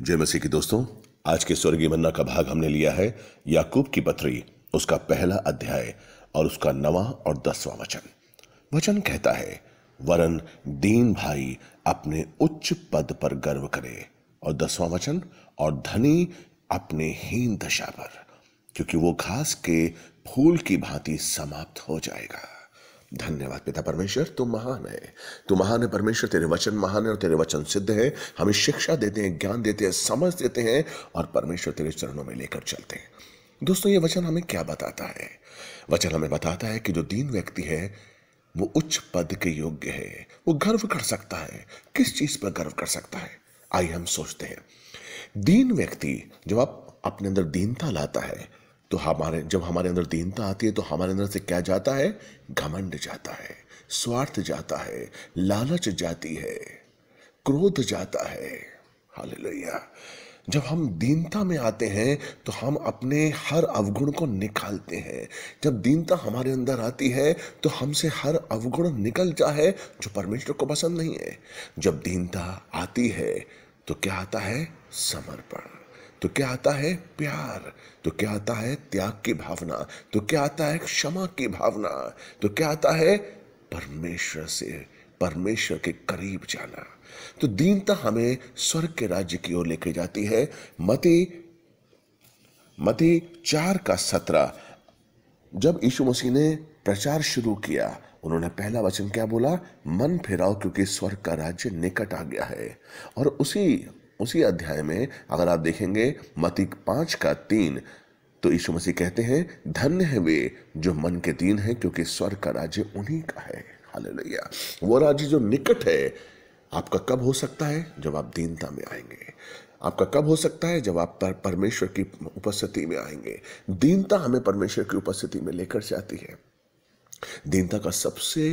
जय मसीह के दोस्तों आज के स्वर्गीय मन्ना का भाग हमने लिया है याकूब की पत्री उसका पहला अध्याय और उसका नवा और दसवां वचन वचन कहता है वरन दीन भाई अपने उच्च पद पर गर्व करे और दसवां वचन और धनी अपने हीन दशा पर क्योंकि वो घास के फूल की भांति समाप्त हो जाएगा धन्यवाद पिता परमेश्वर तुम महान है तुम महान है परमेश्वर तेरे वचन महान है और तेरे वचन सिद्ध है हमें शिक्षा देते हैं ज्ञान देते हैं समझ देते हैं और परमेश्वर तेरे चरणों में लेकर चलते हैं दोस्तों ये वचन हमें क्या बताता है वचन हमें बताता है कि जो दीन व्यक्ति है वो उच्च पद के योग्य है वो गर्व कर सकता है किस चीज पर गर्व कर सकता है आइए हम सोचते हैं दीन व्यक्ति जब आप अपने अंदर दीनता लाता है तो हमारे जब हमारे अंदर दीनता आती है तो हमारे अंदर से क्या जाता है घमंड जाता है स्वार्थ जाता है लालच जाती है क्रोध जाता है हालेलुया जब हम दीनता में आते हैं तो हम अपने हर अवगुण को निकालते हैं जब दीनता हमारे अंदर आती है तो हमसे हर अवगुण निकलता है जो परमेश्वर को पसंद नहीं है जब दीनता आती है तो क्या आता है समर्पण तो क्या आता है प्यार तो क्या आता है त्याग की भावना तो क्या आता है क्षमा की भावना तो क्या आता है परमेश्वर से परमेश्वर के करीब जाना तो दीनता हमें स्वर्ग के राज्य की ओर लेके जाती है मती मती चार का सत्रह जब यीशु मसीह ने प्रचार शुरू किया उन्होंने पहला वचन क्या बोला मन फिराओ क्योंकि स्वर्ग का राज्य निकट आ गया है और उसी उसी अध्याय में अगर आप देखेंगे मतिक पांच का तीन तो यीशु मसीह कहते हैं धन्य है वे जो मन के तीन हैं क्योंकि स्वर्ग का राज्य उन्हीं का है हालेलुया वो राज्य जो निकट है आपका कब हो सकता है जब आप दीनता में आएंगे आपका कब हो सकता है जब आप पर परमेश्वर की उपस्थिति में आएंगे दीनता हमें परमेश्वर की उपस्थिति में लेकर जाती है दीनता का सबसे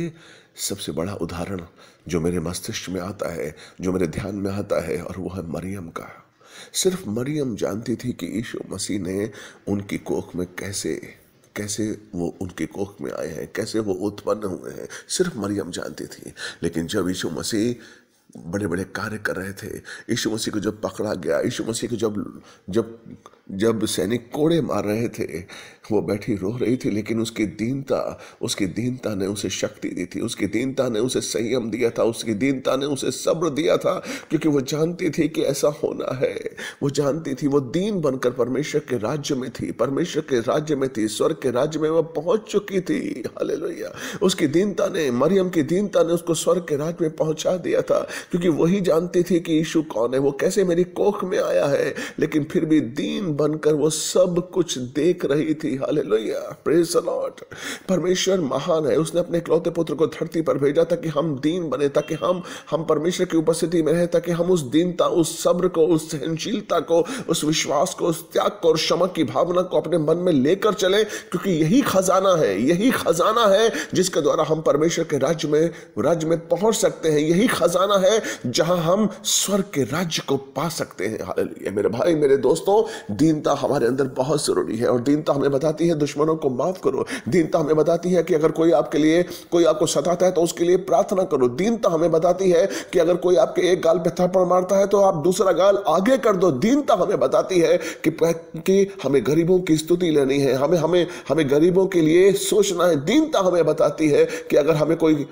सबसे बड़ा उदाहरण जो मेरे मस्तिष्क में आता है जो मेरे ध्यान में आता है और वह है मरियम का सिर्फ मरियम जानती थी कि यीशु मसीह ने उनकी कोख में कैसे कैसे वो उनके कोख में आए हैं कैसे वो उत्पन्न हुए हैं सिर्फ मरियम जानती थी लेकिन जब यीशु मसीह बड़े बड़े कार्य कर रहे थे यीशु मसीह को जब पकड़ा गया यीशु मसीह को जब जब जब सैनिक कोड़े मार रहे थे वो बैठी रो रही थी लेकिन उसकी दीनता उसकी दीनता ने उसे शक्ति दी थी उसकी दीनता ने उसे संयम दिया था उसकी दीनता ने उसे सब्र दिया था क्योंकि वो जानती थी कि ऐसा होना है वो जानती थी वो दीन बनकर परमेश्वर के राज्य में थी परमेश्वर के राज्य में थी स्वर्ग के राज्य में वह पहुंच चुकी थी हाल उसकी दीनता ने मरियम की दीनता ने उसको स्वर्ग के राज्य में पहुंचा दिया था क्योंकि वही जानती थी कि यीशु कौन है वो कैसे मेरी कोख में आया है लेकिन फिर भी दीन बनकर वो सब कुछ देख रही थी हाले प्रेज लॉर्ड परमेश्वर महान है उसने अपने इकलौते पुत्र को धरती पर भेजा ताकि हम दीन बने ताकि हम हम परमेश्वर की उपस्थिति में रहे ताकि हम उस दीनता उस सब्र को उस सहनशीलता को उस विश्वास को उस त्याग को और क्षमा की भावना को अपने मन में लेकर चले क्योंकि यही खजाना है यही खजाना है जिसके द्वारा हम परमेश्वर के राज्य में राज्य में पहुंच सकते हैं यही खजाना है है जहां हम स्वर्ग के राज्य को पा सकते हैं हालेलुया मेरे भाई मेरे दोस्तों दीनता हमारे अंदर बहुत ज़रूरी है और दीनता हमें बताती है दुश्मनों को माफ़ करो दीनता हमें बताती है कि अगर कोई आपके लिए कोई आपको सताता है तो उसके लिए प्रार्थना करो दीनता हमें बताती है कि अगर कोई आपके एक गाल पर थप्पड़ मारता है तो आप दूसरा गाल आगे कर दो दीनता हमें बताती है कि, कि हमें गरीबों की स्तुति लेनी है हमें हमें हमें गरीबों के लिए सोचना है दीनता हमें बताती है कि अगर हमें कोई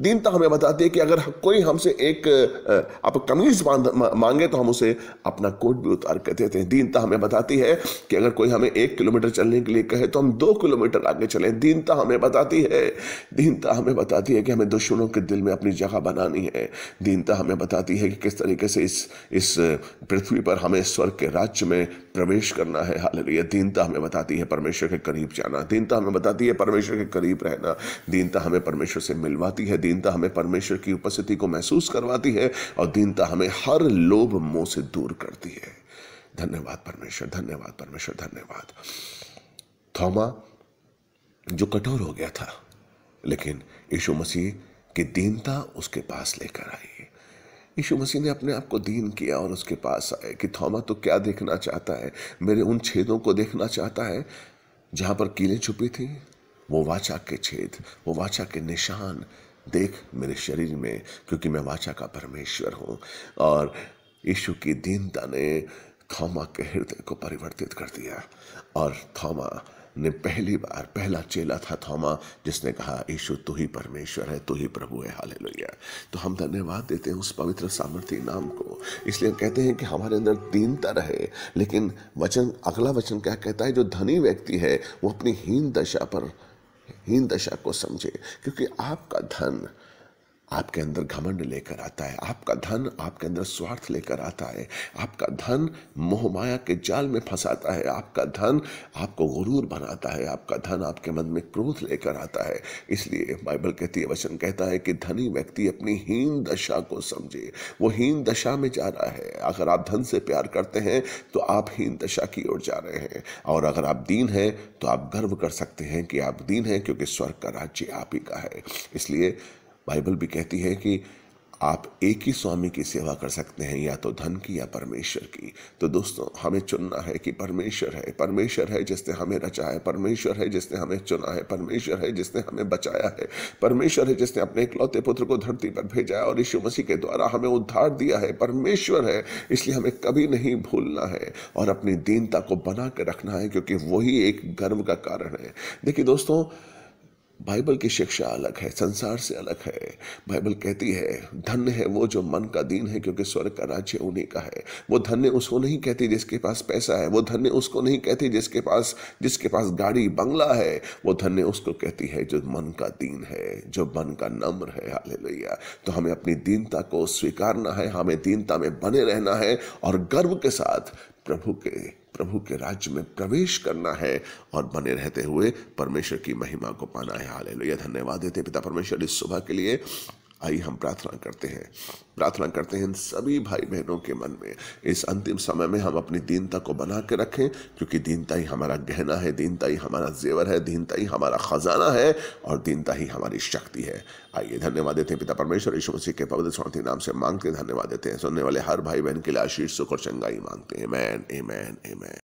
दीनता तो हमें बताती है कि अगर कोई हमसे एक आप कमीज मांगे तो हम उसे अपना कोट भी उतार कर देते हैं दीनता तो हमें बताती है कि अगर कोई हमें एक किलोमीटर चलने के लिए कहे तो हम दो किलोमीटर आगे चले दीनता तो हमें बताती है दीनता हमें बताती है कि हमें दुश्मनों के दिल में अपनी जगह बनानी है दीनता हमें बताती है कि किस तरीके से इस इस पृथ्वी पर हमें स्वर्ग के राज्य में प्रवेश करना है हाल दीनता हमें बताती है परमेश्वर के करीब जाना दीनता हमें बताती है परमेश्वर के करीब रहना दीनता हमें परमेश्वर से मिलवा करवाती है दीनता हमें परमेश्वर की उपस्थिति को महसूस करवाती है और दीनता हमें हर लोभ मोह से दूर करती है धन्यवाद परमेश्वर धन्यवाद परमेश्वर धन्यवाद थौमा जो कठोर हो गया था लेकिन यीशु मसीह की दीनता उसके पास लेकर आई यीशु मसीह ने अपने आप को दीन किया और उसके पास आए कि थौमा तो क्या देखना चाहता है मेरे उन छेदों को देखना चाहता है जहाँ पर कीलें छुपी थी वो वाचा के छेद वो वाचा के निशान देख मेरे शरीर में क्योंकि मैं वाचा का परमेश्वर हूँ और यीशु की दीनता ने थॉमा के हृदय को परिवर्तित कर दिया और थॉमा ने पहली बार पहला चेला था थॉमा जिसने कहा यीशु तू ही परमेश्वर है तू ही प्रभु है हाले तो हम धन्यवाद देते हैं उस पवित्र सामर्थ्य नाम को इसलिए कहते हैं कि हमारे अंदर दीनता रहे लेकिन वचन अगला वचन क्या कहता है जो धनी व्यक्ति है वो अपनी हीन दशा पर हीन दशा को समझे क्योंकि आपका धन आपके अंदर घमंड लेकर आता है आपका धन आपके अंदर स्वार्थ लेकर आता है आपका धन मोहमाया के जाल में फंसाता है आपका धन आपको गुरूर बनाता है आपका धन आपके मन में क्रोध लेकर आता है इसलिए बाइबल कहती है वचन कहता है कि धनी व्यक्ति अपनी हीन दशा को समझे वो हीन दशा में जा रहा है अगर आप धन से प्यार करते हैं तो आप हीन दशा की ओर जा रहे हैं और अगर आप दीन हैं तो आप गर्व कर सकते हैं कि आप दीन हैं क्योंकि स्वर्ग का राज्य आप ही का है इसलिए बाइबल भी कहती है कि आप एक ही स्वामी की सेवा कर सकते हैं या तो धन की या परमेश्वर की तो दोस्तों हमें चुनना है कि परमेश्वर है परमेश्वर है जिसने हमें रचा है परमेश्वर है जिसने हमें चुना है परमेश्वर है जिसने हमें बचाया है परमेश्वर है जिसने अपने इकलौते पुत्र को धरती पर भेजा है और यीशु मसीह के द्वारा हमें उद्धार दिया है परमेश्वर है इसलिए हमें कभी नहीं भूलना है और अपनी दीनता को बना कर रखना है क्योंकि वही एक गर्व का कारण है देखिए दोस्तों बाइबल की शिक्षा अलग है संसार से अलग है बाइबल कहती है धन्य है वो जो मन का दीन है क्योंकि स्वर्ग का राज्य उन्हीं का है वो धन्य उसको नहीं कहती जिसके पास पैसा है वो धन्य उसको नहीं कहती जिसके पास जिसके पास गाड़ी बंगला है वो धन्य उसको कहती है जो मन का दीन है जो मन का नम्र है हालेलुया तो हमें अपनी दीनता को स्वीकारना है हमें दीनता में बने रहना है और गर्व के साथ प्रभु के प्रभु के राज्य में प्रवेश करना है और बने रहते हुए परमेश्वर की महिमा को पाना है हाल धन्यवाद देते पिता परमेश्वर इस सुबह के लिए आइए हम प्रार्थना करते हैं प्रार्थना करते हैं इन सभी भाई बहनों के मन में इस अंतिम समय में हम अपनी दीनता को बना के रखें क्योंकि दीनता ही हमारा गहना है दीनता ही हमारा जेवर है दीनता ही हमारा खजाना है और दीनता ही हमारी शक्ति है आइए धन्यवाद देते हैं पिता परमेश्वर यीशु मसीह के पवित्र स्वर्थी नाम से मांगते धन्यवाद देते हैं सुनने वाले हर भाई बहन के लिए आशीष सुख और चंगाई मांगते हैं man a man a man